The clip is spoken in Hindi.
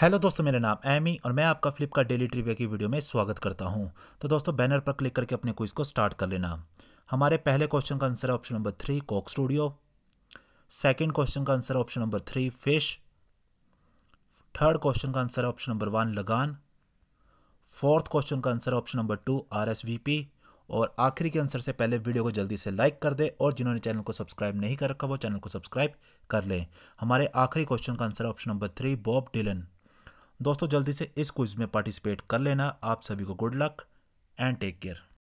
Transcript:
हेलो दोस्तों मेरा नाम एमी और मैं आपका फ्लिपकार्ट डेली ट्रिविया की वीडियो में स्वागत करता हूं तो दोस्तों बैनर पर क्लिक करके अपने क्विज को स्टार्ट कर लेना हमारे पहले क्वेश्चन का आंसर है option number three Coke Studio second question का आंसर है option number three fish third question का आंसर है option number one Lagaan fourth question का आंसर है ऑप्शन नंबर टू आर और आखिरी के आंसर से पहले वीडियो को जल्दी से लाइक कर दे और जिन्होंने चैनल को सब्सक्राइब नहीं कर रखा वो चैनल को सब्सक्राइब कर लें हमारे आखिरी क्वेश्चन का answer option number three Bob Dylan दोस्तों जल्दी से इस क्विज में पार्टिसिपेट कर लेना आप सभी को good luck and take care